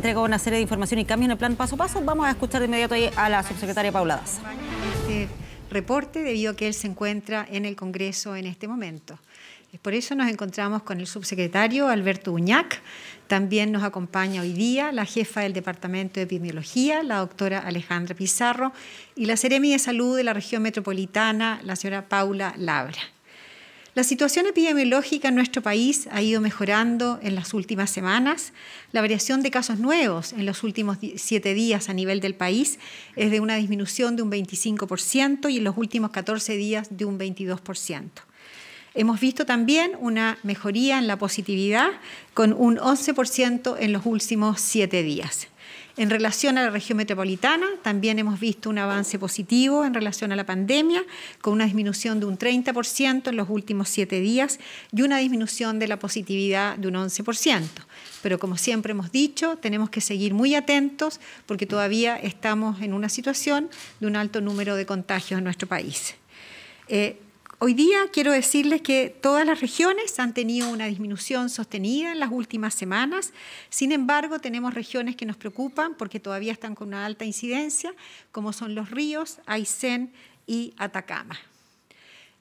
entrega una serie de información y cambios en el plan paso a paso. Vamos a escuchar de inmediato a la subsecretaria Paula Daza. Este reporte debido a que él se encuentra en el Congreso en este momento. Por eso nos encontramos con el subsecretario Alberto Uñac. También nos acompaña hoy día la jefa del Departamento de Epidemiología, la doctora Alejandra Pizarro, y la Seremi de Salud de la región metropolitana, la señora Paula Labra. La situación epidemiológica en nuestro país ha ido mejorando en las últimas semanas. La variación de casos nuevos en los últimos siete días a nivel del país es de una disminución de un 25% y en los últimos 14 días de un 22%. Hemos visto también una mejoría en la positividad con un 11% en los últimos siete días. En relación a la región metropolitana, también hemos visto un avance positivo en relación a la pandemia, con una disminución de un 30% en los últimos siete días y una disminución de la positividad de un 11%. Pero como siempre hemos dicho, tenemos que seguir muy atentos porque todavía estamos en una situación de un alto número de contagios en nuestro país. Eh, Hoy día quiero decirles que todas las regiones han tenido una disminución sostenida en las últimas semanas. Sin embargo, tenemos regiones que nos preocupan porque todavía están con una alta incidencia, como son los ríos, Aysén y Atacama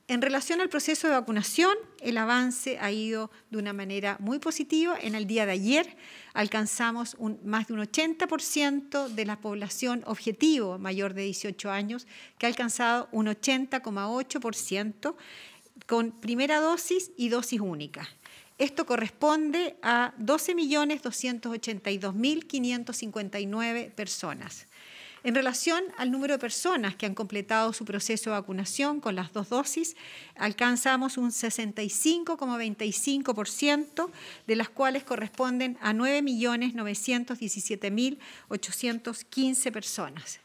en relación al proceso de vacunación, el avance ha ido de una manera muy positiva. En el día de ayer alcanzamos más de un 80% de la población objetivo mayor de 18 años, que ha alcanzado un 80,8% con primera dosis y dosis única. Esto corresponde a 12.282.559 personas. En relación al número de personas que han completado su proceso de vacunación con las dos dosis, alcanzamos un 65,25% de las cuales corresponden a 9.917.815 personas.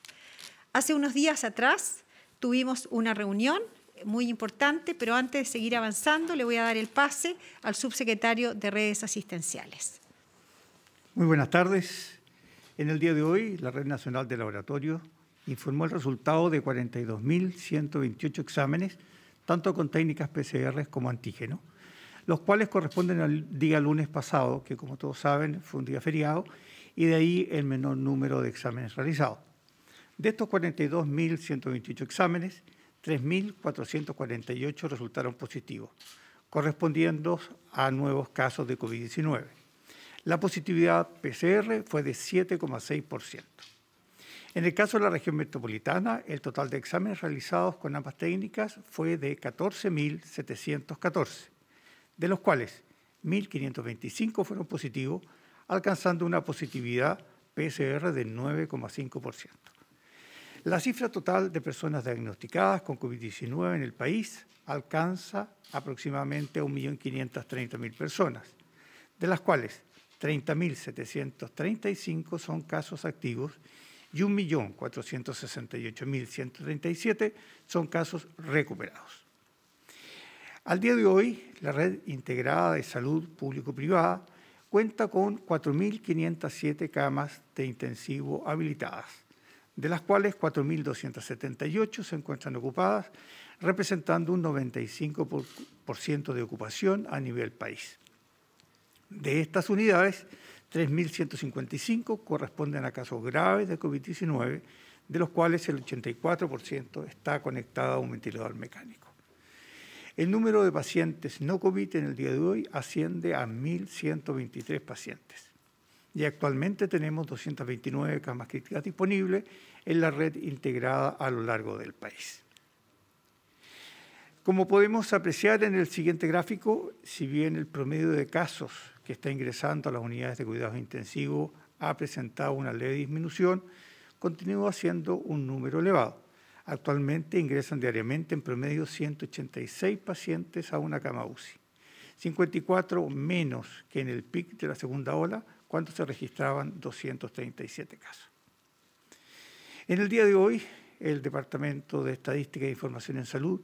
Hace unos días atrás tuvimos una reunión muy importante, pero antes de seguir avanzando le voy a dar el pase al subsecretario de redes asistenciales. Muy buenas tardes. En el día de hoy, la Red Nacional de Laboratorios informó el resultado de 42.128 exámenes, tanto con técnicas PCR como antígeno, los cuales corresponden al día lunes pasado, que como todos saben fue un día feriado, y de ahí el menor número de exámenes realizados. De estos 42.128 exámenes, 3.448 resultaron positivos, correspondiendo a nuevos casos de COVID-19. La positividad PCR fue de 7,6%. En el caso de la región metropolitana, el total de exámenes realizados con ambas técnicas fue de 14.714, de los cuales 1.525 fueron positivos, alcanzando una positividad PCR de 9,5%. La cifra total de personas diagnosticadas con COVID-19 en el país alcanza aproximadamente 1.530.000 personas, de las cuales 30.735 son casos activos y 1.468.137 son casos recuperados. Al día de hoy, la Red Integrada de Salud Público-Privada cuenta con 4.507 camas de intensivo habilitadas, de las cuales 4.278 se encuentran ocupadas, representando un 95% de ocupación a nivel país. De estas unidades, 3.155 corresponden a casos graves de COVID-19, de los cuales el 84% está conectado a un ventilador mecánico. El número de pacientes no COVID en el día de hoy asciende a 1.123 pacientes. Y actualmente tenemos 229 camas críticas disponibles en la red integrada a lo largo del país. Como podemos apreciar en el siguiente gráfico, si bien el promedio de casos que está ingresando a las unidades de cuidados intensivos ha presentado una leve disminución, continúa siendo un número elevado. Actualmente ingresan diariamente en promedio 186 pacientes a una cama UCI, 54 menos que en el pic de la segunda ola, cuando se registraban 237 casos. En el día de hoy, el Departamento de Estadística e Información en Salud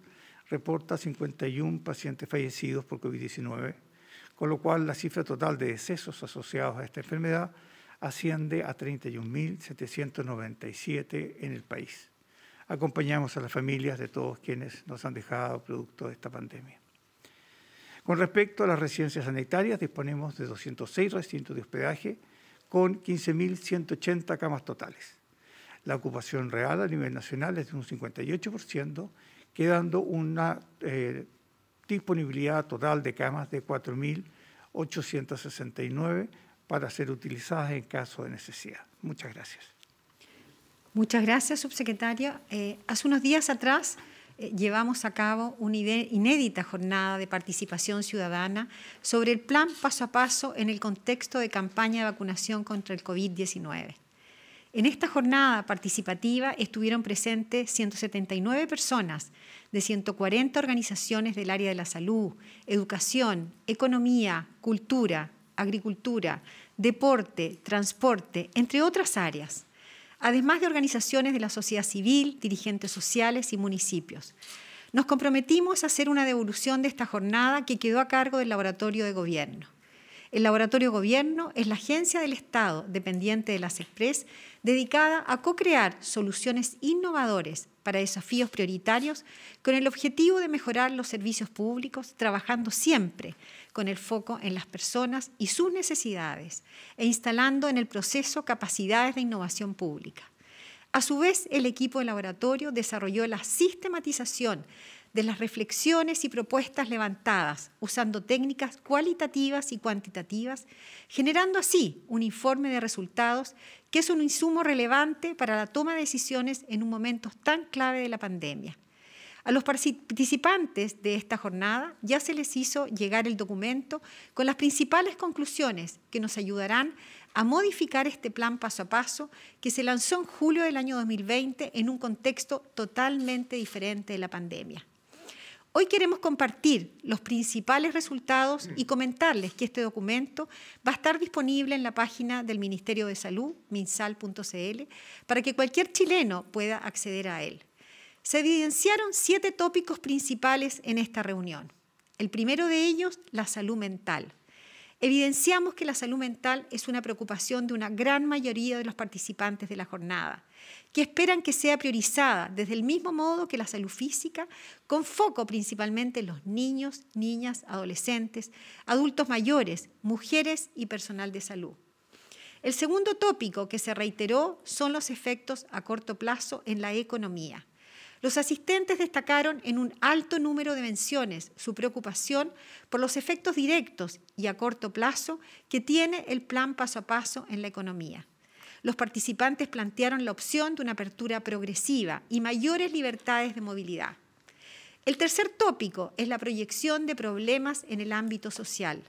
reporta 51 pacientes fallecidos por COVID-19, con lo cual la cifra total de decesos asociados a esta enfermedad asciende a 31.797 en el país. Acompañamos a las familias de todos quienes nos han dejado producto de esta pandemia. Con respecto a las residencias sanitarias, disponemos de 206 recintos de hospedaje con 15.180 camas totales. La ocupación real a nivel nacional es de un 58%, quedando una eh, disponibilidad total de camas de 4.869 para ser utilizadas en caso de necesidad. Muchas gracias. Muchas gracias, subsecretaria. Eh, hace unos días atrás eh, llevamos a cabo una inédita jornada de participación ciudadana sobre el plan paso a paso en el contexto de campaña de vacunación contra el COVID-19. En esta jornada participativa estuvieron presentes 179 personas de 140 organizaciones del área de la salud, educación, economía, cultura, agricultura, deporte, transporte, entre otras áreas, además de organizaciones de la sociedad civil, dirigentes sociales y municipios. Nos comprometimos a hacer una devolución de esta jornada que quedó a cargo del Laboratorio de Gobierno. El Laboratorio Gobierno es la agencia del Estado, dependiente de las Express, dedicada a co-crear soluciones innovadoras para desafíos prioritarios con el objetivo de mejorar los servicios públicos, trabajando siempre con el foco en las personas y sus necesidades e instalando en el proceso capacidades de innovación pública. A su vez, el equipo de laboratorio desarrolló la sistematización de las reflexiones y propuestas levantadas, usando técnicas cualitativas y cuantitativas, generando así un informe de resultados que es un insumo relevante para la toma de decisiones en un momento tan clave de la pandemia. A los participantes de esta jornada ya se les hizo llegar el documento con las principales conclusiones que nos ayudarán a modificar este plan paso a paso que se lanzó en julio del año 2020 en un contexto totalmente diferente de la pandemia. Hoy queremos compartir los principales resultados y mm. comentarles que este documento va a estar disponible en la página del Ministerio de Salud, minsal.cl, para que cualquier chileno pueda acceder a él. Se evidenciaron siete tópicos principales en esta reunión. El primero de ellos, la salud mental. Evidenciamos que la salud mental es una preocupación de una gran mayoría de los participantes de la jornada, que esperan que sea priorizada desde el mismo modo que la salud física, con foco principalmente en los niños, niñas, adolescentes, adultos mayores, mujeres y personal de salud. El segundo tópico que se reiteró son los efectos a corto plazo en la economía. Los asistentes destacaron en un alto número de menciones su preocupación por los efectos directos y a corto plazo que tiene el plan paso a paso en la economía. Los participantes plantearon la opción de una apertura progresiva y mayores libertades de movilidad. El tercer tópico es la proyección de problemas en el ámbito social,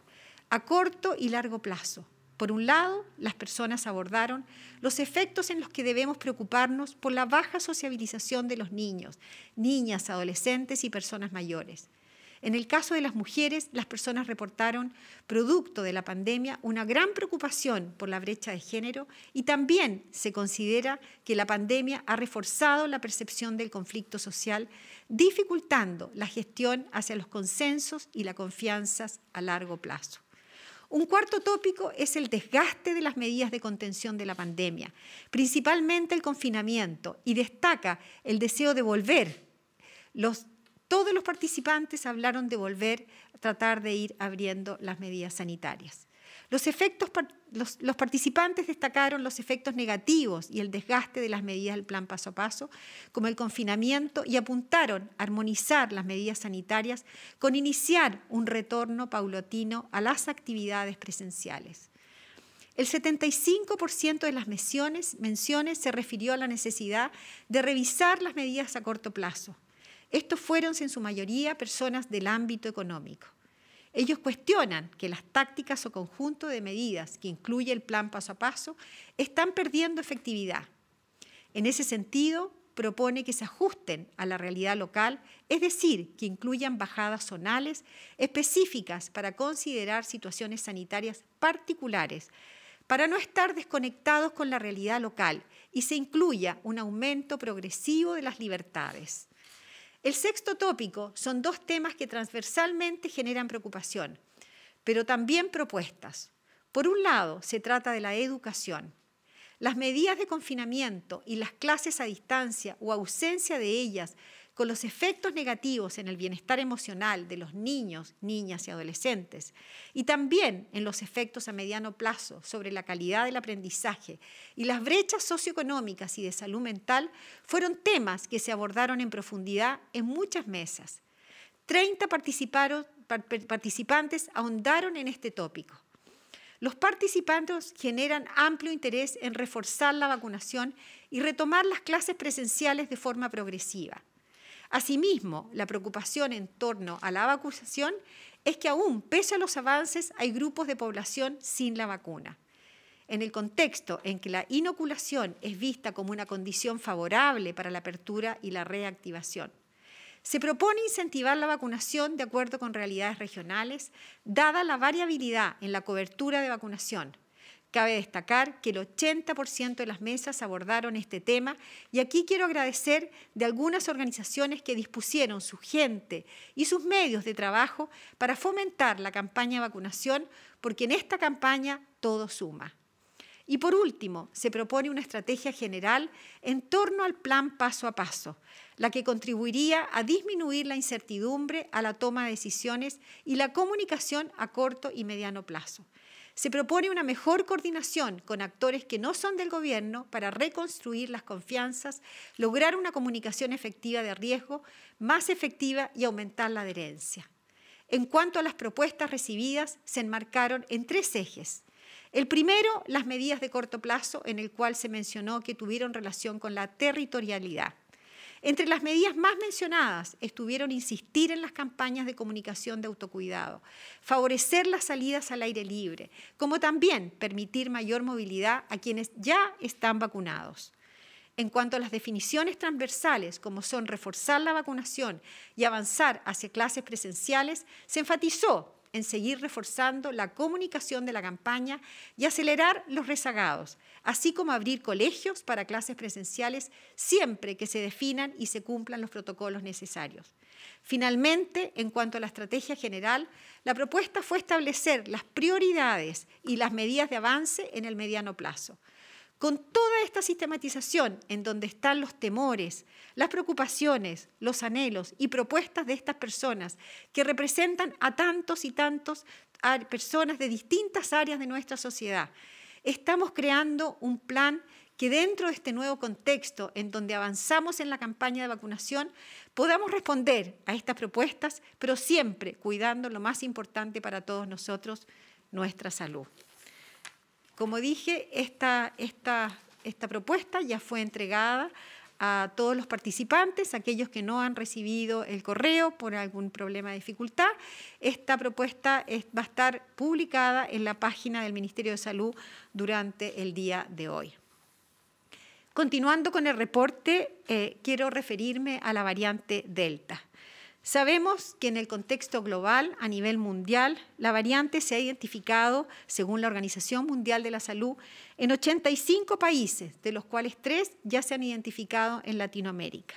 a corto y largo plazo, por un lado, las personas abordaron los efectos en los que debemos preocuparnos por la baja sociabilización de los niños, niñas, adolescentes y personas mayores. En el caso de las mujeres, las personas reportaron, producto de la pandemia, una gran preocupación por la brecha de género y también se considera que la pandemia ha reforzado la percepción del conflicto social, dificultando la gestión hacia los consensos y las confianzas a largo plazo. Un cuarto tópico es el desgaste de las medidas de contención de la pandemia, principalmente el confinamiento, y destaca el deseo de volver. todos los participantes hablaron de volver, a tratar de ir abriendo las medidas sanitarias. Los, participantes destacaron los efectos negativos y el desgaste de las medidas del plan paso a paso, como el confinamiento, y apuntaron a armonizar las medidas sanitarias con iniciar un retorno paulatino a las actividades presenciales. El 75% de las menciones, menciones, se refirió a la necesidad de revisar las medidas a corto plazo. Estos fueron en su mayoría personas del ámbito económico. Ellos cuestionan que las tácticas o conjunto de medidas que incluye el plan paso a paso están perdiendo efectividad. En ese sentido, propone que se ajusten a la realidad local, es decir, que incluyan bajadas zonales específicas para considerar situaciones sanitarias particulares, para no estar desconectados con la realidad local y se incluya un aumento progresivo de las libertades. El sexto tópico son dos temas que transversalmente generan preocupación, pero también propuestas. Por un lado, se trata de la educación. Las medidas de confinamiento y las clases a distancia o ausencia de ellas con los efectos negativos en el bienestar emocional de los niños, niñas y adolescentes, y también en los efectos a mediano plazo sobre la calidad del aprendizaje y las brechas socioeconómicas y de salud mental, fueron temas que se abordaron en profundidad en muchas mesas. 30 participantes ahondaron en este tópico. Los participantes generan amplio interés en reforzar la vacunación y retomar las clases presenciales de forma progresiva. Asimismo, la preocupación en torno a la vacunación es que aún, pese a los avances, hay grupos de población sin la vacuna. En el contexto en que la inoculación es vista como una condición favorable para la apertura y la reactivación. Se propone incentivar la vacunación de acuerdo con realidades regionales, dada la variabilidad en la cobertura de vacunación, Cabe destacar que el 80% de las mesas abordaron este tema y aquí quiero agradecer de algunas organizaciones que dispusieron su gente y sus medios de trabajo para fomentar la campaña de vacunación, porque en esta campaña todo suma. Y por último, se propone una estrategia general en torno al plan paso a paso, la que contribuiría a disminuir la incertidumbre a la toma de decisiones y la comunicación a corto y mediano plazo. Se propone una mejor coordinación con actores que no son del gobierno para reconstruir las confianzas, lograr una comunicación efectiva de riesgo, más efectiva y aumentar la adherencia. En cuanto a las propuestas recibidas, se enmarcaron en tres ejes. El primero, las medidas de corto plazo, en el cual se mencionó que tuvieron relación con la territorialidad. Entre las medidas más mencionadas estuvieron insistir en las campañas de comunicación de autocuidado, favorecer las salidas al aire libre, como también permitir mayor movilidad a quienes ya están vacunados. En cuanto a las definiciones transversales, como son reforzar la vacunación y avanzar hacia clases presenciales, se enfatizó en seguir reforzando la comunicación de la campaña y acelerar los rezagados, así como abrir colegios para clases presenciales siempre que se definan y se cumplan los protocolos necesarios. Finalmente, en cuanto a la estrategia general, la propuesta fue establecer las prioridades y las medidas de avance en el mediano plazo. Con toda esta sistematización en donde están los temores, las preocupaciones, los anhelos y propuestas de estas personas que representan a tantos y tantos personas de distintas áreas de nuestra sociedad, estamos creando un plan que dentro de este nuevo contexto en donde avanzamos en la campaña de vacunación, podamos responder a estas propuestas, pero siempre cuidando lo más importante para todos nosotros, nuestra salud. Como dije, esta, propuesta ya fue entregada a todos los participantes, aquellos que no han recibido el correo por algún problema de dificultad. Esta propuesta va a estar publicada en la página del Ministerio de Salud durante el día de hoy. Continuando con el reporte, eh, quiero referirme a la variante Delta. Sabemos que en el contexto global, a nivel mundial, la variante se ha identificado, según la Organización Mundial de la Salud, en 85 países, de los cuales tres ya se han identificado en Latinoamérica.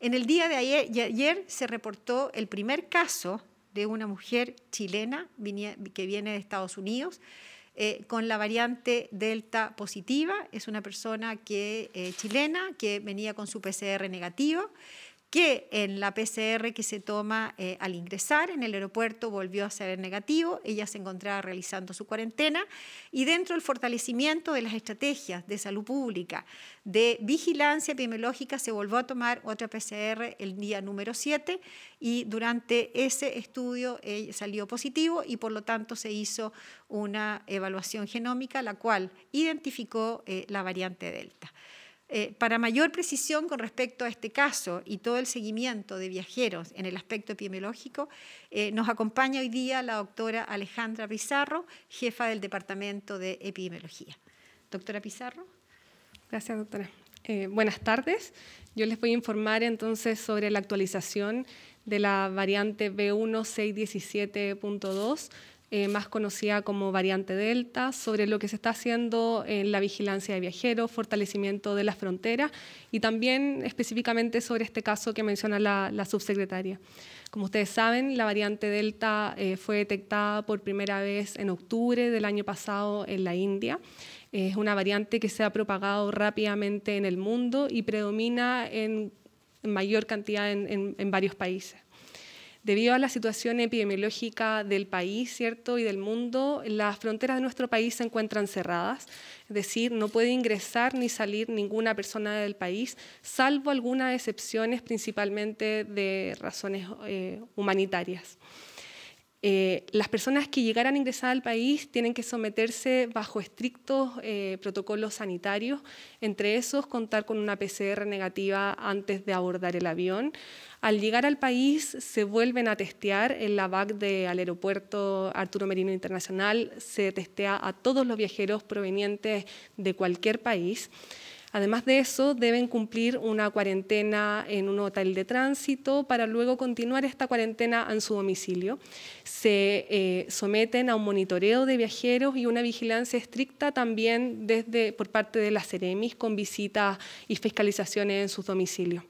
En el día de ayer, se reportó el primer caso de una mujer chilena que viene de Estados Unidos eh, con la variante Delta positiva. Es una persona que, eh, chilena que venía con su PCR negativo que en la PCR que se toma eh, al ingresar en el aeropuerto volvió a ser negativo, ella se encontraba realizando su cuarentena y dentro del fortalecimiento de las estrategias de salud pública, de vigilancia epidemiológica, se volvió a tomar otra PCR el día número 7 y durante ese estudio eh, salió positivo y por lo tanto se hizo una evaluación genómica la cual identificó eh, la variante Delta. Eh, para mayor precisión con respecto a este caso y todo el seguimiento de viajeros en el aspecto epidemiológico, eh, nos acompaña hoy día la doctora Alejandra Pizarro, jefa del Departamento de Epidemiología. Doctora Pizarro. Gracias, doctora. Eh, buenas tardes. Yo les voy a informar entonces sobre la actualización de la variante B1617.2 eh, más conocida como variante Delta, sobre lo que se está haciendo en la vigilancia de viajeros, fortalecimiento de las fronteras y también específicamente sobre este caso que menciona la, subsecretaria. Como ustedes saben, la variante Delta eh, fue detectada por primera vez en octubre del año pasado en la India. Es una variante que se ha propagado rápidamente en el mundo y predomina en, mayor cantidad en varios países. Debido a la situación epidemiológica del país ¿cierto? y del mundo, las fronteras de nuestro país se encuentran cerradas, es decir, no puede ingresar ni salir ninguna persona del país, salvo algunas excepciones principalmente de razones eh, humanitarias. Eh, las personas que llegaran a ingresar al país tienen que someterse bajo estrictos eh, protocolos sanitarios, entre esos contar con una PCR negativa antes de abordar el avión. Al llegar al país se vuelven a testear en la BAC del aeropuerto Arturo Merino Internacional, se testea a todos los viajeros provenientes de cualquier país. Además de eso, deben cumplir una cuarentena en un hotel de tránsito para luego continuar esta cuarentena en su domicilio. Se eh, someten a un monitoreo de viajeros y una vigilancia estricta también desde, por parte de las Ceremis con visitas y fiscalizaciones en sus domicilios.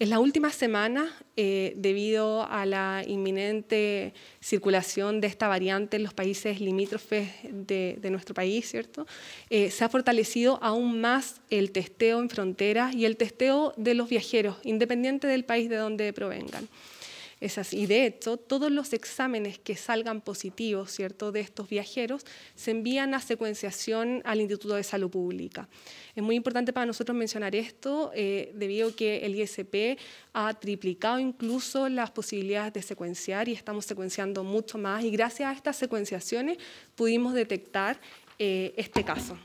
En las últimas semanas, eh, debido a la inminente circulación de esta variante en los países limítrofes de, nuestro país, ¿cierto? Eh, se ha fortalecido aún más el testeo en fronteras y el testeo de los viajeros, independiente del país de donde provengan. Y de hecho, todos los exámenes que salgan positivos ¿cierto? de estos viajeros se envían a secuenciación al Instituto de Salud Pública. Es muy importante para nosotros mencionar esto, eh, debido a que el ISP ha triplicado incluso las posibilidades de secuenciar y estamos secuenciando mucho más. Y gracias a estas secuenciaciones pudimos detectar eh, este caso.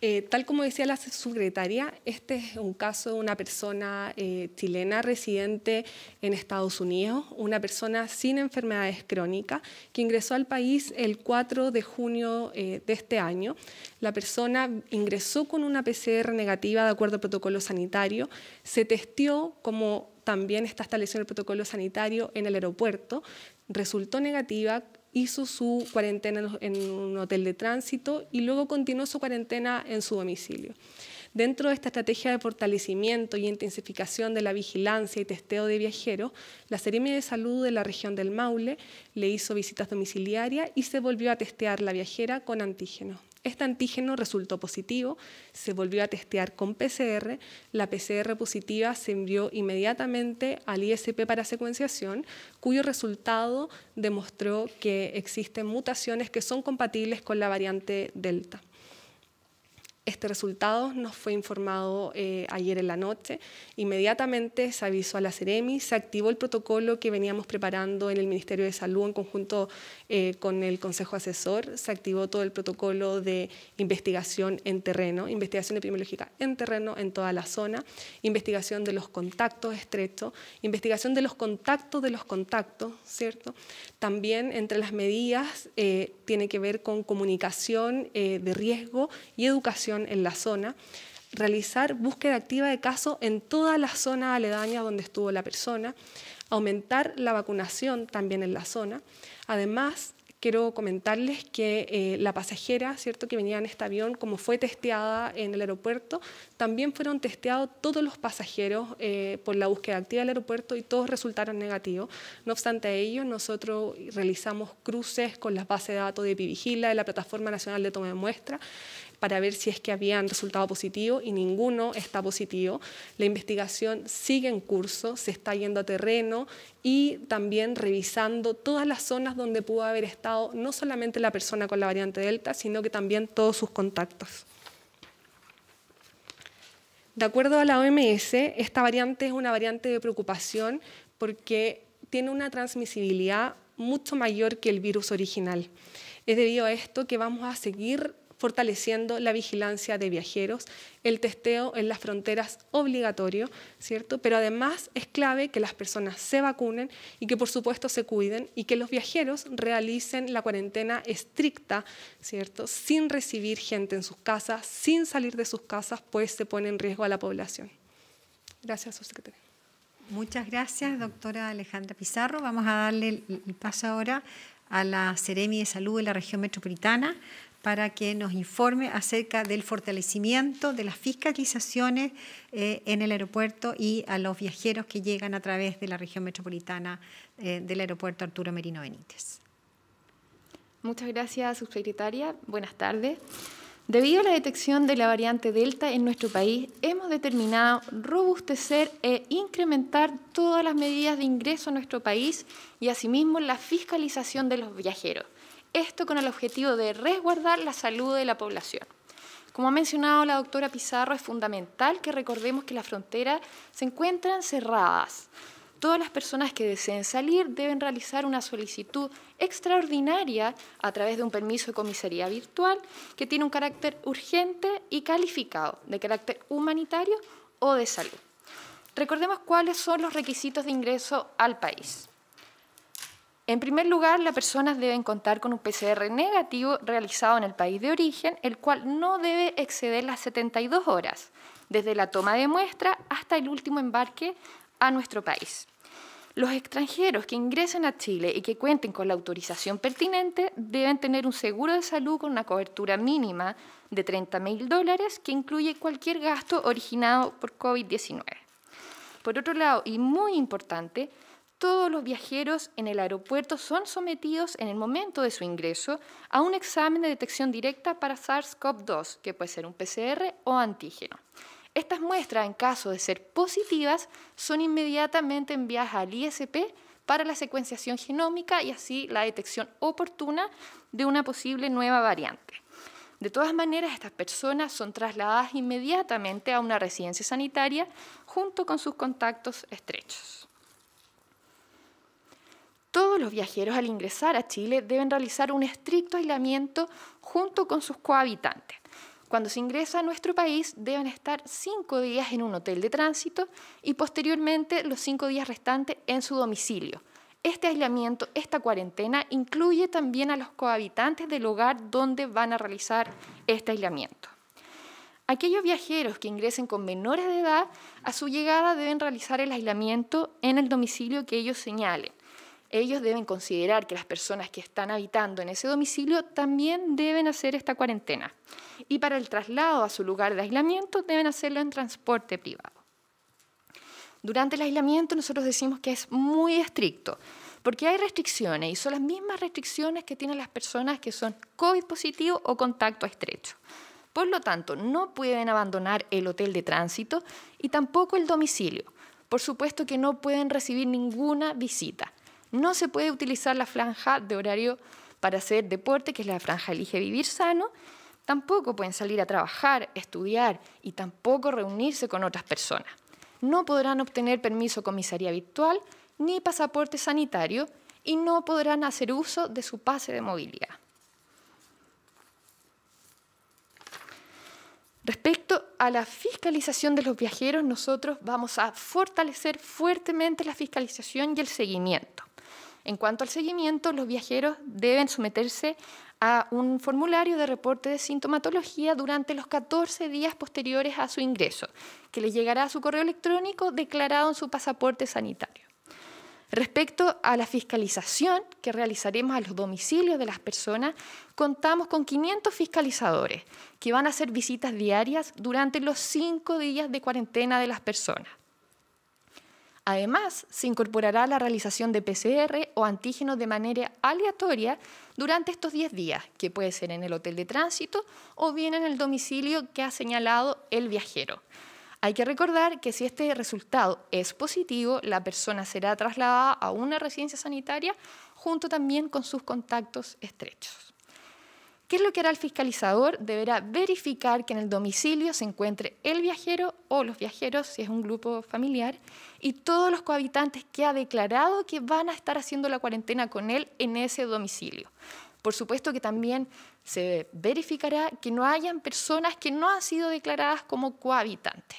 Eh, tal como decía la secretaria, este es un caso de una persona eh, chilena residente en Estados Unidos, una persona sin enfermedades crónicas que ingresó al país el 4 de junio eh, de este año. La persona ingresó con una PCR negativa de acuerdo al protocolo sanitario, se testió como también está establecido en el protocolo sanitario en el aeropuerto, resultó negativa, hizo su cuarentena en un hotel de tránsito y luego continuó su cuarentena en su domicilio. Dentro de esta estrategia de fortalecimiento y intensificación de la vigilancia y testeo de viajeros, la seremi de Salud de la región del Maule le hizo visitas domiciliarias y se volvió a testear la viajera con antígenos. Este antígeno resultó positivo, se volvió a testear con PCR, la PCR positiva se envió inmediatamente al ISP para secuenciación, cuyo resultado demostró que existen mutaciones que son compatibles con la variante Delta. Este resultado nos fue informado eh, ayer en la noche. Inmediatamente se avisó a la Ceremi, se activó el protocolo que veníamos preparando en el Ministerio de Salud en conjunto eh, con el Consejo Asesor, se activó todo el protocolo de investigación en terreno, investigación epidemiológica en terreno en toda la zona, investigación de los contactos estrechos, investigación de los contactos de los contactos, ¿cierto? También entre las medidas eh, tiene que ver con comunicación de riesgo y educación en la zona, realizar búsqueda activa de casos en toda la zona aledaña donde estuvo la persona, aumentar la vacunación también en la zona. Además, quiero comentarles que eh, la pasajera, ¿cierto?, que venía en este avión, como fue testeada en el aeropuerto, también fueron testeados todos los pasajeros eh, por la búsqueda activa del aeropuerto y todos resultaron negativos. No obstante ello, nosotros realizamos cruces con las bases de datos de Epivigila, de la Plataforma Nacional de Toma de Muestra, para ver si es que habían resultado positivo y ninguno está positivo. La investigación sigue en curso, se está yendo a terreno y también revisando todas las zonas donde pudo haber estado no solamente la persona con la variante Delta, sino que también todos sus contactos. De acuerdo a la OMS, esta variante es una variante de preocupación porque tiene una transmisibilidad mucho mayor que el virus original. Es debido a esto que vamos a seguir fortaleciendo la vigilancia de viajeros, el testeo en las fronteras obligatorio, ¿cierto? Pero además es clave que las personas se vacunen y que por supuesto se cuiden y que los viajeros realicen la cuarentena estricta, ¿cierto? Sin recibir gente en sus casas, sin salir de sus casas, pues se pone en riesgo a la población. Gracias, secretaria. Muchas gracias, doctora Alejandra Pizarro. Vamos a darle el paso ahora a la Seremi de Salud de la región metropolitana, para que nos informe acerca del fortalecimiento de las fiscalizaciones eh, en el aeropuerto y a los viajeros que llegan a través de la región metropolitana eh, del aeropuerto Arturo Merino Benítez. Muchas gracias, subsecretaria. Buenas tardes. Debido a la detección de la variante Delta en nuestro país, hemos determinado robustecer e incrementar todas las medidas de ingreso a nuestro país y asimismo la fiscalización de los viajeros esto con el objetivo de resguardar la salud de la población. Como ha mencionado la doctora Pizarro, es fundamental que recordemos que las fronteras se encuentran cerradas. Todas las personas que deseen salir deben realizar una solicitud extraordinaria a través de un permiso de comisaría virtual que tiene un carácter urgente y calificado, de carácter humanitario o de salud. Recordemos cuáles son los requisitos de ingreso al país. En primer lugar, las personas deben contar con un PCR negativo realizado en el país de origen, el cual no debe exceder las 72 horas, desde la toma de muestra hasta el último embarque a nuestro país. Los extranjeros que ingresen a Chile y que cuenten con la autorización pertinente deben tener un seguro de salud con una cobertura mínima de 30 mil dólares que incluye cualquier gasto originado por COVID-19. Por otro lado, y muy importante, todos los viajeros en el aeropuerto son sometidos en el momento de su ingreso a un examen de detección directa para SARS-CoV-2, que puede ser un PCR o antígeno. Estas muestras, en caso de ser positivas, son inmediatamente enviadas al ISP para la secuenciación genómica y así la detección oportuna de una posible nueva variante. De todas maneras, estas personas son trasladadas inmediatamente a una residencia sanitaria junto con sus contactos estrechos. Todos los viajeros al ingresar a Chile deben realizar un estricto aislamiento junto con sus cohabitantes. Cuando se ingresa a nuestro país deben estar cinco días en un hotel de tránsito y posteriormente los cinco días restantes en su domicilio. Este aislamiento, esta cuarentena, incluye también a los cohabitantes del hogar donde van a realizar este aislamiento. Aquellos viajeros que ingresen con menores de edad, a su llegada deben realizar el aislamiento en el domicilio que ellos señalen ellos deben considerar que las personas que están habitando en ese domicilio también deben hacer esta cuarentena. Y para el traslado a su lugar de aislamiento deben hacerlo en transporte privado. Durante el aislamiento nosotros decimos que es muy estricto, porque hay restricciones y son las mismas restricciones que tienen las personas que son COVID positivo o contacto estrecho. Por lo tanto, no pueden abandonar el hotel de tránsito y tampoco el domicilio. Por supuesto que no pueden recibir ninguna visita no se puede utilizar la franja de horario para hacer deporte, que es la franja elige vivir sano. Tampoco pueden salir a trabajar, estudiar y tampoco reunirse con otras personas. No podrán obtener permiso comisaría virtual ni pasaporte sanitario y no podrán hacer uso de su pase de movilidad. Respecto a la fiscalización de los viajeros, nosotros vamos a fortalecer fuertemente la fiscalización y el seguimiento. En cuanto al seguimiento, los viajeros deben someterse a un formulario de reporte de sintomatología durante los 14 días posteriores a su ingreso, que les llegará a su correo electrónico declarado en su pasaporte sanitario. Respecto a la fiscalización que realizaremos a los domicilios de las personas, contamos con 500 fiscalizadores que van a hacer visitas diarias durante los cinco días de cuarentena de las personas. Además, se incorporará la realización de PCR o antígenos de manera aleatoria durante estos 10 días, que puede ser en el hotel de tránsito o bien en el domicilio que ha señalado el viajero. Hay que recordar que si este resultado es positivo, la persona será trasladada a una residencia sanitaria junto también con sus contactos estrechos. ¿Qué es lo que hará el fiscalizador? Deberá verificar que en el domicilio se encuentre el viajero o los viajeros, si es un grupo familiar, y todos los cohabitantes que ha declarado que van a estar haciendo la cuarentena con él en ese domicilio. Por supuesto que también se verificará que no hayan personas que no han sido declaradas como cohabitantes.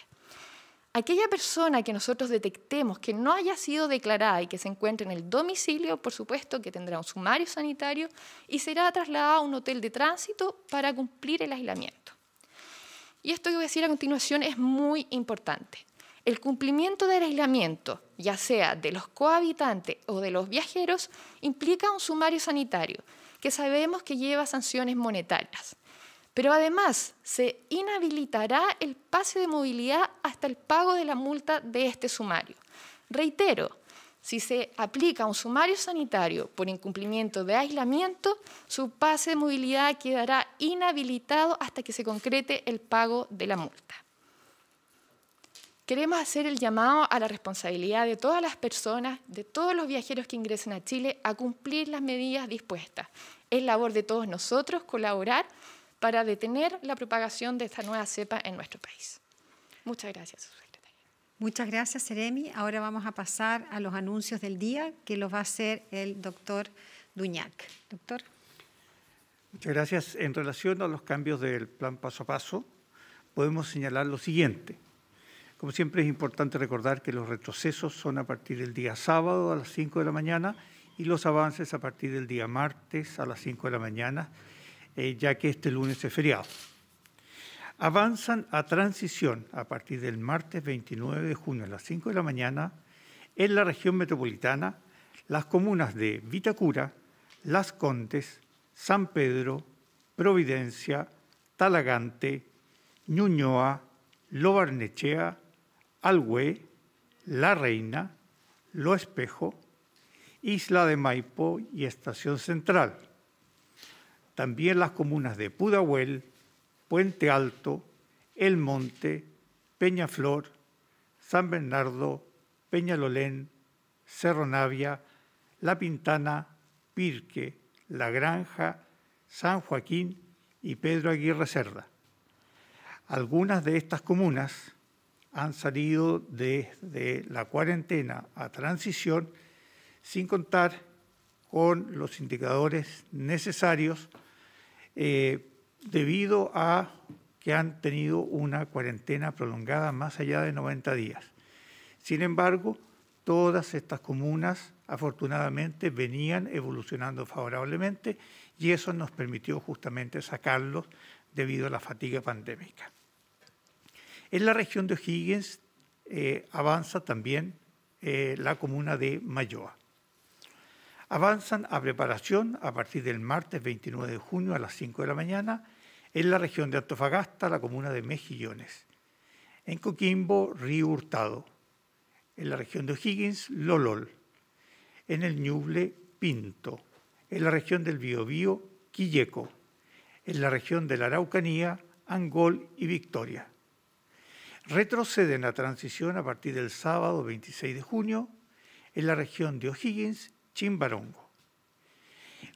Aquella persona que nosotros detectemos que no haya sido declarada y que se encuentre en el domicilio, por supuesto que tendrá un sumario sanitario y será trasladada a un hotel de tránsito para cumplir el aislamiento. Y esto que voy a decir a continuación es muy importante. El cumplimiento del aislamiento, ya sea de los cohabitantes o de los viajeros, implica un sumario sanitario, que sabemos que lleva sanciones monetarias. Pero además se inhabilitará el pase de movilidad hasta el pago de la multa de este sumario. Reitero, si se aplica un sumario sanitario por incumplimiento de aislamiento, su pase de movilidad quedará inhabilitado hasta que se concrete el pago de la multa. Queremos hacer el llamado a la responsabilidad de todas las personas, de todos los viajeros que ingresen a Chile, a cumplir las medidas dispuestas. Es labor de todos nosotros colaborar para detener la propagación de esta nueva cepa en nuestro país. Muchas gracias, secretaria. Muchas gracias, Seremi. Ahora vamos a pasar a los anuncios del día que los va a hacer el doctor Duñac. Doctor. Muchas gracias. En relación a los cambios del plan paso a paso, podemos señalar lo siguiente. Como siempre es importante recordar que los retrocesos son a partir del día sábado a las 5 de la mañana y los avances a partir del día martes a las 5 de la mañana eh, ya que este lunes es feriado. Avanzan a transición a partir del martes 29 de junio a las 5 de la mañana en la región metropolitana las comunas de Vitacura, Las Contes, San Pedro, Providencia, Talagante, Ñuñoa, Lobarnechea, Alhué, La Reina, Lo Espejo, Isla de Maipo y Estación Central también las comunas de Pudahuel, Puente Alto, El Monte, Peñaflor, San Bernardo, Peñalolén, Cerro Navia, La Pintana, Pirque, La Granja, San Joaquín y Pedro Aguirre Cerda. Algunas de estas comunas han salido desde la cuarentena a transición sin contar con los indicadores necesarios eh, debido a que han tenido una cuarentena prolongada más allá de 90 días. Sin embargo, todas estas comunas afortunadamente venían evolucionando favorablemente y eso nos permitió justamente sacarlos debido a la fatiga pandémica. En la región de O'Higgins eh, avanza también eh, la comuna de Mayoa avanzan a preparación a partir del martes 29 de junio a las 5 de la mañana en la región de Antofagasta, la comuna de Mejillones. En Coquimbo, Río Hurtado. En la región de O'Higgins, Lolol. En el Ñuble, Pinto. En la región del Biobío, Quilleco. En la región de la Araucanía, Angol y Victoria. Retroceden a transición a partir del sábado 26 de junio en la región de O'Higgins Chimbarongo.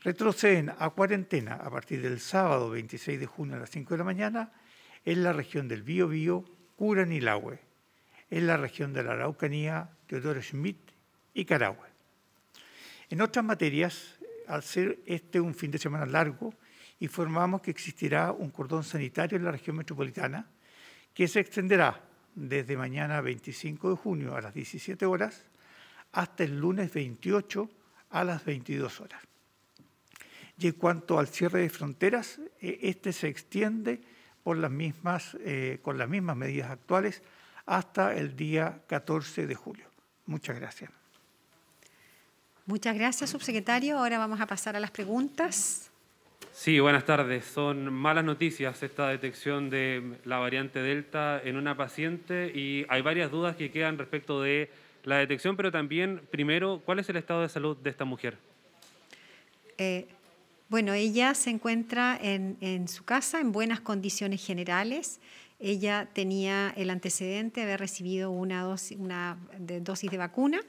Retroceden a cuarentena a partir del sábado 26 de junio a las 5 de la mañana en la región del Biobío, Curanilahue, en la región de la Araucanía, Teodoro Schmidt y Carahue. En otras materias, al ser este un fin de semana largo, informamos que existirá un cordón sanitario en la región metropolitana que se extenderá desde mañana 25 de junio a las 17 horas hasta el lunes 28 a las 22 horas. Y en cuanto al cierre de fronteras, eh, este se extiende por las mismas, eh, con las mismas medidas actuales hasta el día 14 de julio. Muchas gracias. Muchas gracias, subsecretario. Ahora vamos a pasar a las preguntas. Sí, buenas tardes. Son malas noticias esta detección de la variante Delta en una paciente y hay varias dudas que quedan respecto de la detección, pero también, primero, ¿cuál es el estado de salud de esta mujer? Eh, bueno, ella se encuentra en, su casa en buenas condiciones generales. Ella tenía el antecedente de haber recibido una dosis, una dosis de vacuna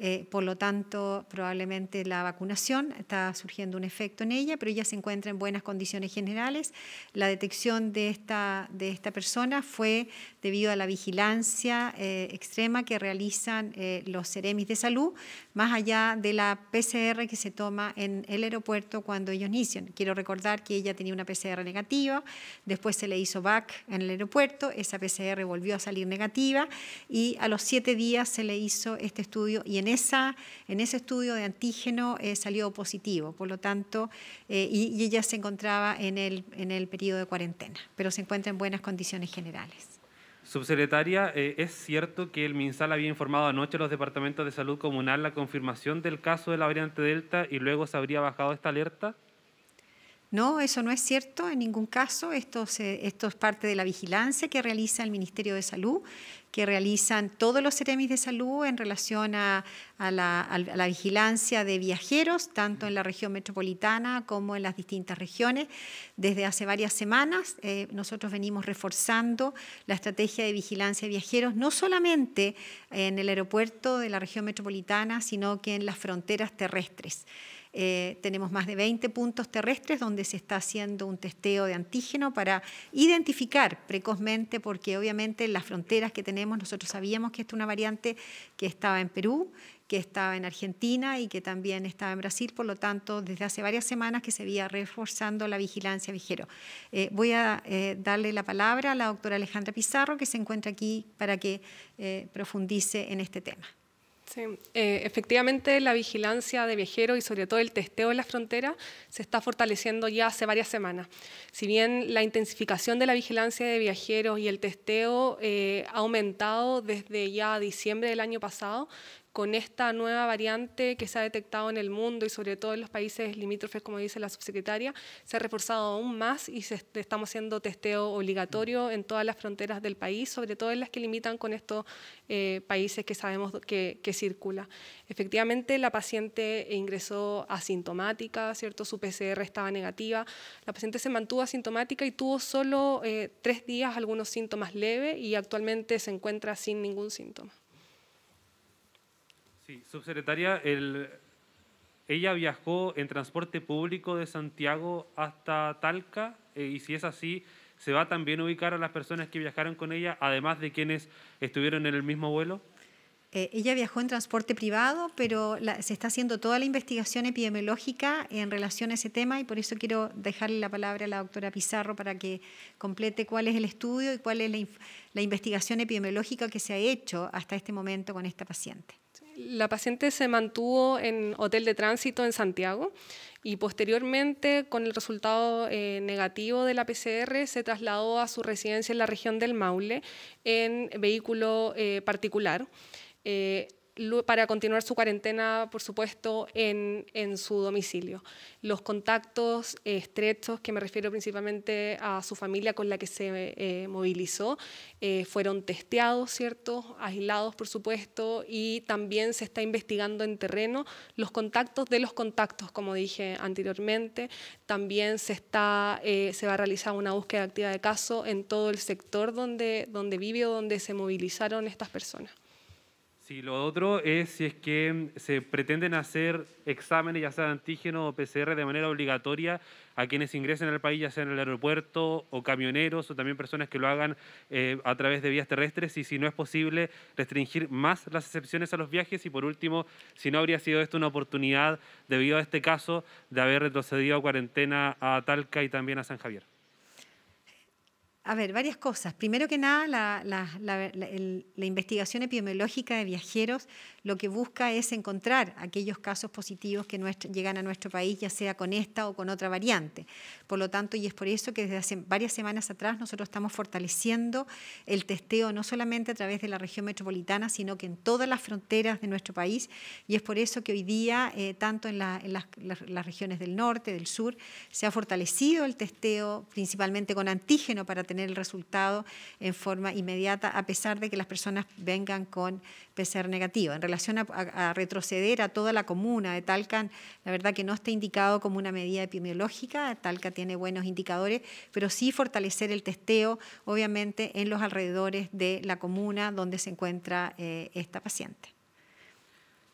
eh, por lo tanto, probablemente la vacunación está surgiendo un efecto en ella, pero ella se encuentra en buenas condiciones generales. La detección de esta, de esta persona fue debido a la vigilancia eh, extrema que realizan eh, los seremis de salud, más allá de la PCR que se toma en el aeropuerto cuando ellos inician. Quiero recordar que ella tenía una PCR negativa, después se le hizo back en el aeropuerto, esa PCR volvió a salir negativa y a los siete días se le hizo este estudio y en en, ese estudio de antígeno eh, salió positivo, por lo tanto, eh, y, ella se encontraba en el, en periodo de cuarentena, pero se encuentra en buenas condiciones generales. Subsecretaria, eh, ¿es cierto que el MinSal había informado anoche a los departamentos de salud comunal la confirmación del caso de la variante Delta y luego se habría bajado esta alerta? No, eso no es cierto en ningún caso. esto es parte de la vigilancia que realiza el Ministerio de Salud, que realizan todos los Ceremis de salud en relación a, la, vigilancia de viajeros, tanto en la región metropolitana como en las distintas regiones. Desde hace varias semanas eh, nosotros venimos reforzando la estrategia de vigilancia de viajeros, no solamente en el aeropuerto de la región metropolitana, sino que en las fronteras terrestres. Eh, tenemos más de 20 puntos terrestres donde se está haciendo un testeo de antígeno para identificar precozmente, porque obviamente las fronteras que tenemos nosotros sabíamos que esta es una variante que estaba en Perú, que estaba en Argentina y que también estaba en Brasil, por lo tanto, desde hace varias semanas que se veía reforzando la vigilancia vigero. Eh, voy a eh, darle la palabra a la doctora Alejandra Pizarro, que se encuentra aquí para que profundice en este tema. Sí, eh, efectivamente la vigilancia de viajeros y sobre todo el testeo en las fronteras se está fortaleciendo ya hace varias semanas. Si bien la intensificación de la vigilancia de viajeros y el testeo eh, ha aumentado desde ya diciembre del año pasado, con esta nueva variante que se ha detectado en el mundo y sobre todo en los países limítrofes, como dice la subsecretaria, se ha reforzado aún más y estamos haciendo testeo obligatorio en todas las fronteras del país, sobre todo en las que limitan con estos eh, países que sabemos que, circula. Efectivamente, la paciente ingresó asintomática, ¿cierto? su PCR estaba negativa, la paciente se mantuvo asintomática y tuvo solo eh, tres días algunos síntomas leves y actualmente se encuentra sin ningún síntoma. Sí, subsecretaria, ella viajó en transporte público de Santiago hasta Talca eh, y si es así, ¿se va también a ubicar a las personas que viajaron con ella, además de quienes estuvieron en el mismo vuelo? Eh, ella viajó en transporte privado, pero se está haciendo toda la investigación epidemiológica en relación a ese tema y por eso quiero dejarle la palabra a la doctora Pizarro para que complete cuál es el estudio y cuál es la investigación epidemiológica que se ha hecho hasta este momento con esta paciente la paciente se mantuvo en hotel de tránsito en Santiago y posteriormente, con el resultado eh, negativo de la PCR, se trasladó a su residencia en la región del Maule en vehículo eh, particular. Eh, para continuar su cuarentena, por supuesto, en, su domicilio. Los contactos eh, estrechos, que me refiero principalmente a su familia con la que se eh, movilizó, eh, fueron testeados, ¿cierto? Aislados, por supuesto, y también se está investigando en terreno los contactos de los contactos, como dije anteriormente. También se, está, se va a realizar una búsqueda activa de caso en todo el sector donde, donde vive o donde se movilizaron estas personas. Sí, lo otro es si es que mm, se pretenden hacer exámenes, ya sea de antígeno o PCR, de manera obligatoria a quienes ingresen al país, ya sea en el aeropuerto o camioneros o también personas que lo hagan eh, a través de vías terrestres y si no es posible restringir más las excepciones a los viajes y por último, si no habría sido esto una oportunidad debido a este caso de haber retrocedido a cuarentena a Talca y también a San Javier. A ver, varias cosas. Primero que nada, la, investigación epidemiológica de viajeros lo que busca es encontrar aquellos casos positivos que llegan a nuestro país, ya sea con esta o con otra variante. Por lo tanto, y es por eso que desde hace varias semanas atrás nosotros estamos fortaleciendo el testeo no solamente a través de la región metropolitana, sino que en todas las fronteras de nuestro país. Y es por eso que hoy día, eh, tanto en, las regiones del norte, del sur, se ha fortalecido el testeo principalmente con antígeno para tener el resultado en forma inmediata, a pesar de que las personas vengan con PCR negativo. En relación a, retroceder a toda la comuna de Talca, la verdad que no está indicado como una medida epidemiológica, Talca tiene buenos indicadores, pero sí fortalecer el testeo, obviamente, en los alrededores de la comuna donde se encuentra eh, esta paciente.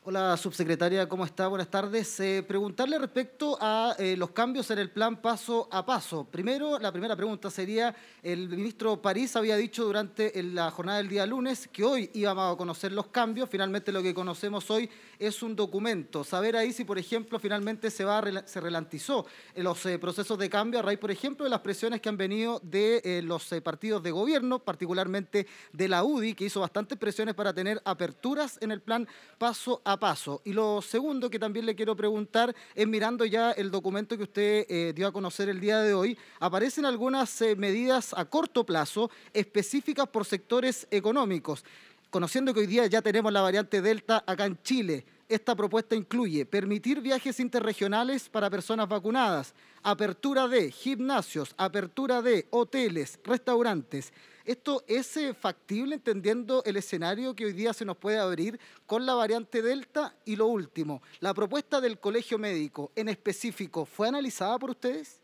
Hola, subsecretaria, ¿cómo está? Buenas tardes. Eh, preguntarle respecto a eh, los cambios en el plan paso a paso. Primero, la primera pregunta sería, el ministro París había dicho durante la jornada del día lunes que hoy íbamos a conocer los cambios. Finalmente lo que conocemos hoy es un documento. Saber ahí si, por ejemplo, finalmente se, va, se los eh, procesos de cambio a raíz, por ejemplo, de las presiones que han venido de eh, los eh, partidos de gobierno, particularmente de la UDI, que hizo bastantes presiones para tener aperturas en el plan paso a paso. Y lo segundo que también le quiero preguntar es mirando ya el documento que usted dio a conocer el día de hoy, aparecen algunas medidas a corto plazo específicas por sectores económicos conociendo que hoy día ya tenemos la variante Delta acá en Chile, esta propuesta incluye permitir viajes interregionales para personas vacunadas, apertura de gimnasios, apertura de hoteles, restaurantes. ¿Esto es eh, factible entendiendo el escenario que hoy día se nos puede abrir con la variante Delta? Y lo último, la propuesta del Colegio Médico en específico, ¿fue analizada por ustedes?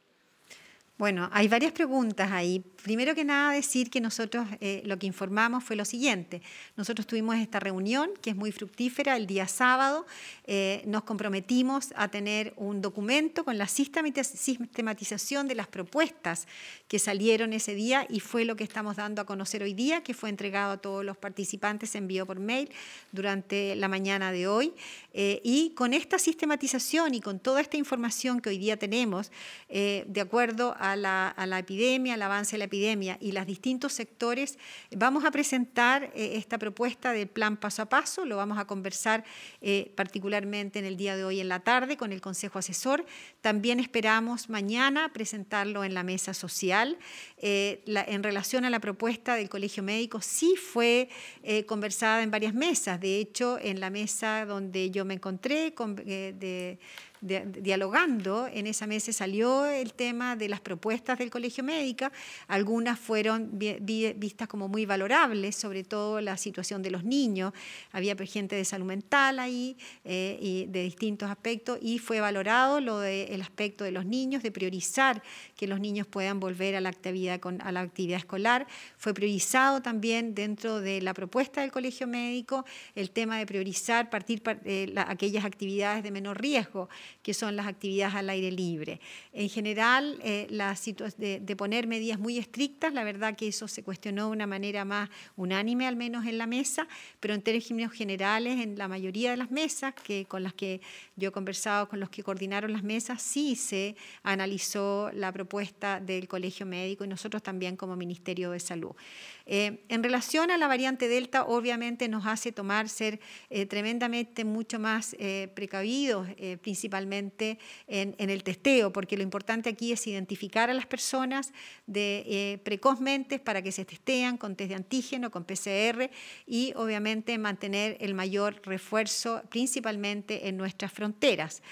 Bueno, hay varias preguntas ahí. Primero que nada, decir que nosotros eh, lo que informamos fue lo siguiente. Nosotros tuvimos esta reunión, que es muy fructífera, el día sábado. Eh, nos comprometimos a tener un documento con la sistematización de las propuestas que salieron ese día y fue lo que estamos dando a conocer hoy día, que fue entregado a todos los participantes, en envió por mail durante la mañana de hoy. Eh, y con esta sistematización y con toda esta información que hoy día tenemos, de acuerdo a la, epidemia, al avance de la epidemia y los distintos sectores, vamos a presentar eh, esta propuesta del plan paso a paso, lo vamos a conversar eh, particularmente en el día de hoy en la tarde con el Consejo Asesor. También esperamos mañana presentarlo en la mesa social. Eh, en relación a la propuesta del Colegio Médico, sí fue conversada en varias mesas. De hecho, en la mesa donde yo me encontré con, de dialogando, en esa mesa salió el tema de las propuestas del Colegio Médica, algunas fueron vistas como muy valorables, sobre todo la situación de los niños, había gente de salud mental ahí eh, y de distintos aspectos y fue valorado el aspecto de los niños, de priorizar que los niños puedan volver a la actividad, escolar, fue priorizado también dentro de la propuesta del Colegio Médico el tema de priorizar, partir eh, aquellas actividades de menor riesgo, que son las actividades al aire libre. En general, eh, de, poner medidas muy estrictas, la verdad que eso se cuestionó de una manera más unánime, al menos en la mesa, pero en términos generales, en la mayoría de las mesas que, con las que yo he conversado, con los que coordinaron las mesas, sí se analizó la propuesta del Colegio Médico y nosotros también como Ministerio de Salud. Eh, en relación a la variante Delta, obviamente nos hace tomar ser eh, tremendamente mucho más eh, precavidos, principalmente en, el testeo, porque lo importante aquí es identificar a las personas de, precozmente para que se testean con test de antígeno, con PCR y obviamente mantener el mayor refuerzo, principalmente en nuestras fronteras.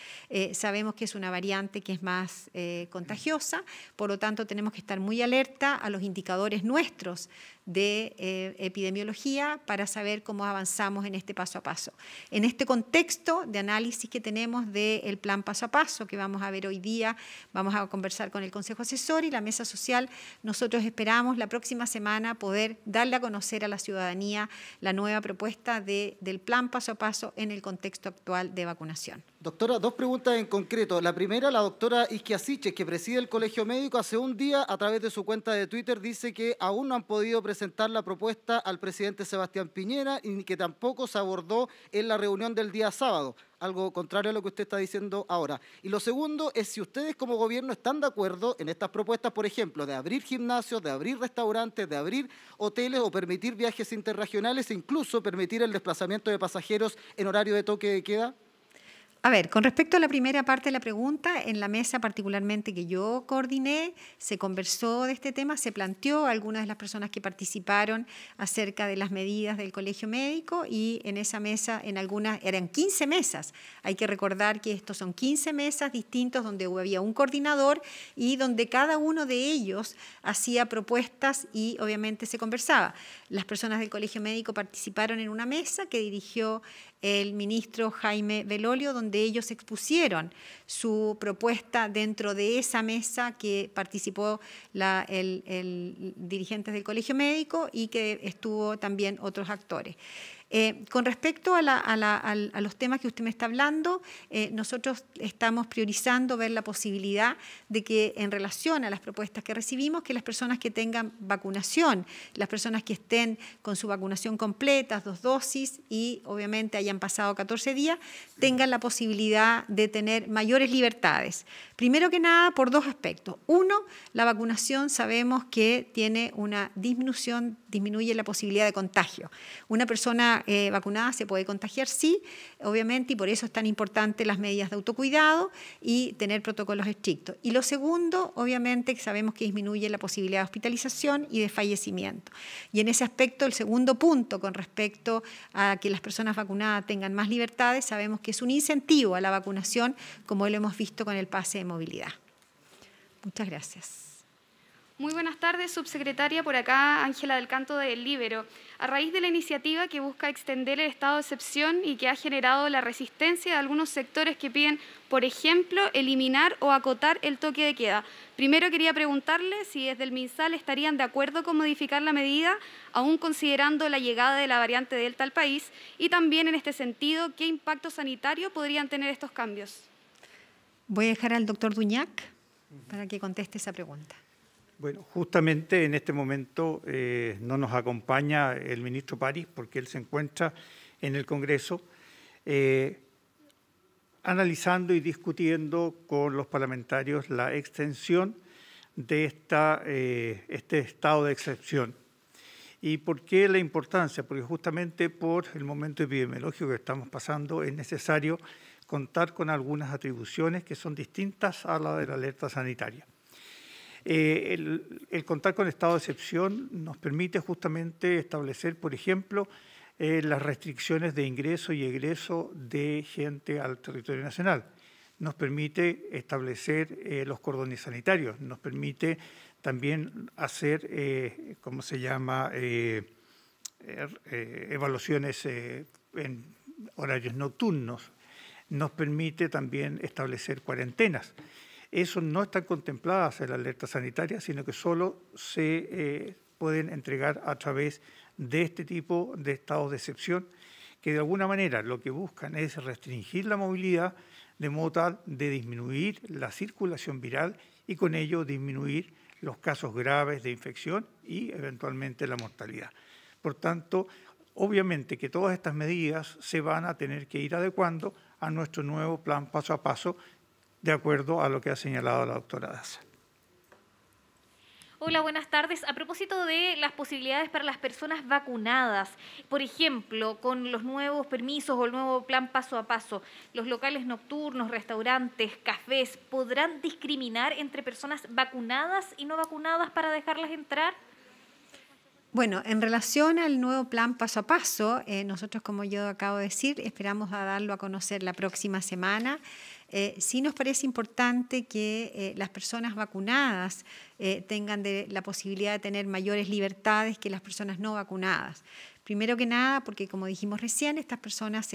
sabemos que es una variante que es más contagiosa, por lo tanto tenemos que estar muy alerta a los indicadores nuestros de eh, epidemiología para saber cómo avanzamos en este paso a paso. En este contexto de análisis que tenemos del plan paso a paso que vamos a ver hoy día, vamos a conversar con el Consejo Asesor y la Mesa Social, nosotros esperamos la próxima semana poder darle a conocer a la ciudadanía la nueva propuesta de, del plan paso a paso en el contexto actual de vacunación. Doctora, dos preguntas en concreto. La primera, la doctora Siches, que preside el Colegio Médico, hace un día a través de su cuenta de Twitter dice que aún no han podido presentar presentar la propuesta al presidente Sebastián Piñera y que tampoco se abordó en la reunión del día sábado, algo contrario a lo que usted está diciendo ahora. Y lo segundo es si ustedes como gobierno están de acuerdo en estas propuestas, por ejemplo, de abrir gimnasios, de abrir restaurantes, de abrir hoteles o permitir viajes interregionales e incluso permitir el desplazamiento de pasajeros en horario de toque de queda. A ver, con respecto a la primera parte de la pregunta, en la mesa particularmente que yo coordiné, se conversó de este tema, se planteó algunas de las personas que participaron acerca de las medidas del colegio médico y en esa mesa, en algunas, eran 15 mesas. Hay que recordar que estos son 15 mesas distintos donde había un coordinador y donde cada uno de ellos hacía propuestas y obviamente se conversaba. Las personas del colegio médico participaron en una mesa que dirigió el ministro Jaime Velolio, donde ellos expusieron su propuesta dentro de esa mesa que participó la, el, el dirigente del Colegio Médico y que estuvo también otros actores. Eh, con respecto a, los temas que usted me está hablando, eh, nosotros estamos priorizando ver la posibilidad de que en relación a las propuestas que recibimos, que las personas que tengan vacunación, las personas que estén con su vacunación completa, dos dosis y obviamente hayan pasado 14 días, tengan la posibilidad de tener mayores libertades. Primero que nada, por dos aspectos. Uno, la vacunación sabemos que tiene una disminución, disminuye la posibilidad de contagio. Una persona eh, vacunada se puede contagiar, sí, obviamente, y por eso es tan importante las medidas de autocuidado y tener protocolos estrictos. Y lo segundo, obviamente, que sabemos que disminuye la posibilidad de hospitalización y de fallecimiento. Y en ese aspecto, el segundo punto con respecto a que las personas vacunadas tengan más libertades, sabemos que es un incentivo a la vacunación, como lo hemos visto con el pase de movilidad. Muchas gracias. Muy buenas tardes, subsecretaria. Por acá, Ángela del Canto del Libero. A raíz de la iniciativa que busca extender el estado de excepción y que ha generado la resistencia de algunos sectores que piden, por ejemplo, eliminar o acotar el toque de queda. Primero quería preguntarle si desde el MinSal estarían de acuerdo con modificar la medida, aún considerando la llegada de la variante Delta al país, y también en este sentido, ¿qué impacto sanitario podrían tener estos cambios? Voy a dejar al doctor Duñac para que conteste esa pregunta. Bueno, justamente en este momento eh, no nos acompaña el ministro París porque él se encuentra en el Congreso eh, analizando y discutiendo con los parlamentarios la extensión de esta, eh, este estado de excepción. ¿Y por qué la importancia? Porque justamente por el momento epidemiológico que estamos pasando es necesario contar con algunas atribuciones que son distintas a la de la alerta sanitaria. Eh, el, contar con estado de excepción nos permite justamente establecer, por ejemplo, eh, las restricciones de ingreso y egreso de gente al territorio nacional. Nos permite establecer eh, los cordones sanitarios, nos permite también hacer, ¿cómo se llama?, er, evaluaciones en horarios nocturnos, nos permite también establecer cuarentenas. Eso no están contempladas en la alerta sanitaria, sino que solo se eh, pueden entregar a través de este tipo de estados de excepción, que de alguna manera lo que buscan es restringir la movilidad de modo tal de disminuir la circulación viral y con ello disminuir los casos graves de infección y eventualmente la mortalidad. Por tanto, obviamente que todas estas medidas se van a tener que ir adecuando a nuestro nuevo plan paso a paso de acuerdo a lo que ha señalado la doctora Daza. Hola, buenas tardes. A propósito de las posibilidades para las personas vacunadas, por ejemplo, con los nuevos permisos o el nuevo plan paso a paso, los locales nocturnos, restaurantes, cafés, ¿podrán discriminar entre personas vacunadas y no vacunadas para dejarlas entrar? Bueno, en relación al nuevo plan paso a paso, eh, nosotros, como yo acabo de decir, esperamos a darlo a conocer la próxima semana. Eh, sí nos parece importante que eh, las personas vacunadas eh, tengan la posibilidad de tener mayores libertades que las personas no vacunadas. Primero que nada, porque como dijimos recién, estas personas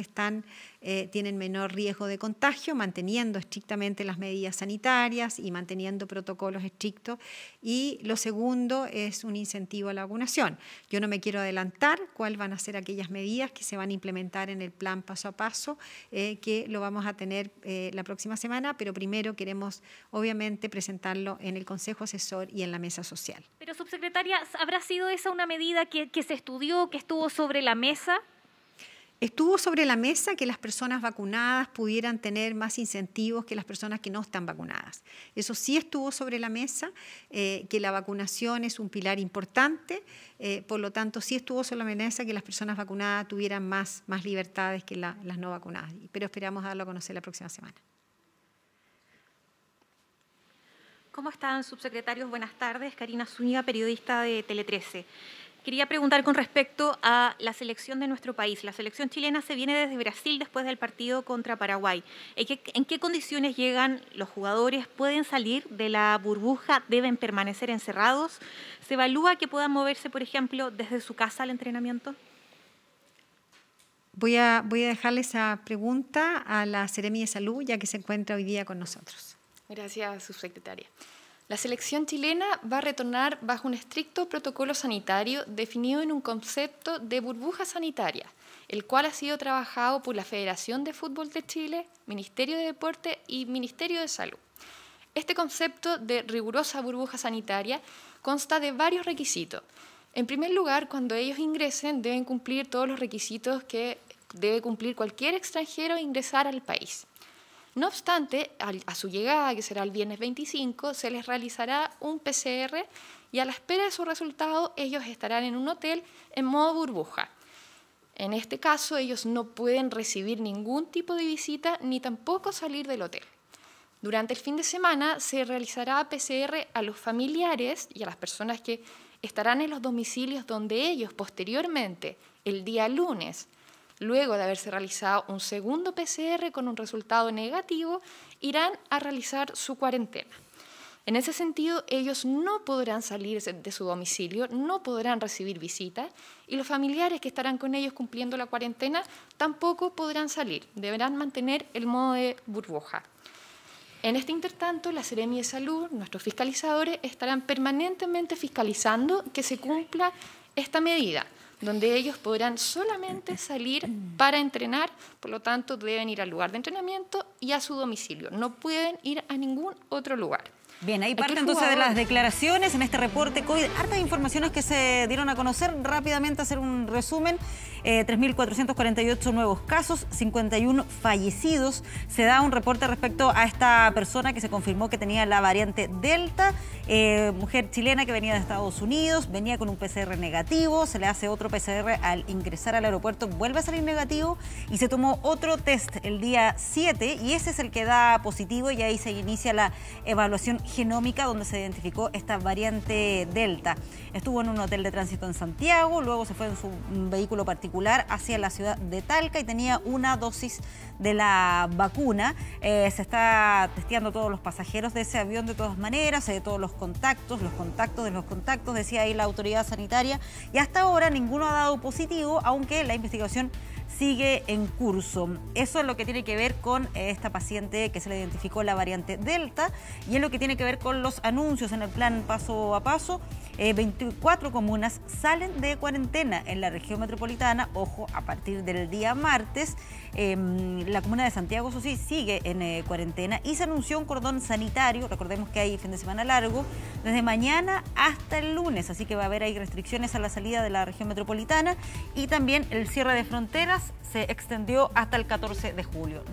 eh, tienen menor riesgo de contagio, manteniendo estrictamente las medidas sanitarias y manteniendo protocolos estrictos. Y lo segundo es un incentivo a la vacunación. Yo no me quiero adelantar cuáles van a ser aquellas medidas que se van a implementar en el plan paso a paso, eh, que lo vamos a tener la próxima semana, pero primero queremos obviamente presentarlo en el Consejo Asesor y en la mesa social. Pero, subsecretaria, ¿habrá sido esa una medida que, se estudió, que estuvo sobre la mesa? Estuvo sobre la mesa que las personas vacunadas pudieran tener más incentivos que las personas que no están vacunadas. Eso sí estuvo sobre la mesa, eh, que la vacunación es un pilar importante, eh, por lo tanto sí estuvo sobre la mesa que las personas vacunadas tuvieran más, más libertades que las no vacunadas, pero esperamos darlo a conocer la próxima semana. ¿Cómo están, subsecretarios? Buenas tardes. Karina Zúñiga, periodista de Tele 13. Quería preguntar con respecto a la selección de nuestro país. La selección chilena se viene desde Brasil después del partido contra Paraguay. ¿En qué, condiciones llegan los jugadores? ¿Pueden salir de la burbuja? ¿Deben permanecer encerrados? ¿Se evalúa que puedan moverse, por ejemplo, desde su casa al entrenamiento? Voy a, voy a dejarle esa pregunta a la Seremi de Salud, ya que se encuentra hoy día con nosotros. Gracias, subsecretaria. La selección chilena va a retornar bajo un estricto protocolo sanitario definido en un concepto de burbuja sanitaria, el cual ha sido trabajado por la Federación de Fútbol de Chile, Ministerio de Deporte y Ministerio de Salud. Este concepto de rigurosa burbuja sanitaria consta de varios requisitos. En primer lugar, cuando ellos ingresen deben cumplir todos los requisitos que debe cumplir cualquier extranjero ingresar al país. No obstante, a su llegada, que será el viernes 25, se les realizará un PCR y a la espera de su resultado ellos estarán en un hotel en modo burbuja. En este caso, ellos no pueden recibir ningún tipo de visita ni tampoco salir del hotel. Durante el fin de semana se realizará PCR a los familiares y a las personas que estarán en los domicilios donde ellos posteriormente, el día lunes, Luego de haberse realizado un segundo PCR con un resultado negativo, irán a realizar su cuarentena. En ese sentido, ellos no podrán salir de su domicilio, no podrán recibir visitas y los familiares que estarán con ellos cumpliendo la cuarentena tampoco podrán salir, deberán mantener el modo de burbuja. En este intertanto, la Seremi de Salud, nuestros fiscalizadores, estarán permanentemente fiscalizando que se cumpla esta medida donde ellos podrán solamente salir para entrenar, por lo tanto deben ir al lugar de entrenamiento y a su domicilio, no pueden ir a ningún otro lugar. Bien, ahí parte entonces de las declaraciones en este reporte COVID. de informaciones que se dieron a conocer. Rápidamente hacer un resumen. 3.448 eh, nuevos casos, 51 fallecidos. Se da un reporte respecto a esta persona que se confirmó que tenía la variante Delta eh, mujer chilena que venía de Estados Unidos, venía con un PCR negativo, se le hace otro PCR al ingresar al aeropuerto, vuelve a salir negativo y se tomó otro test el día 7 y ese es el que da positivo y ahí se inicia la evaluación genómica donde se identificó esta variante Delta. Estuvo en un hotel de tránsito en Santiago, luego se fue en su vehículo particular hacia la ciudad de Talca y tenía una dosis de la vacuna. Eh, se está testeando todos los pasajeros de ese avión de todas maneras, de eh, todos los contactos, los contactos de los contactos, decía ahí la autoridad sanitaria, y hasta ahora ninguno ha dado positivo, aunque la investigación sigue en curso. Eso es lo que tiene que ver con esta paciente que se le identificó la variante Delta y es lo que tiene que ver con los anuncios en el plan paso a paso. 24 eh, comunas salen de cuarentena en la región metropolitana, ojo, a partir del día martes. Em, la comuna de Santiago, eso sí, sigue en eh, cuarentena y se anunció un cordón sanitario, recordemos que hay fin de semana largo, desde mañana hasta el lunes, así que va a haber ahí restricciones a la salida de la región metropolitana y también el cierre de fronteras se extendió hasta el 14 de julio.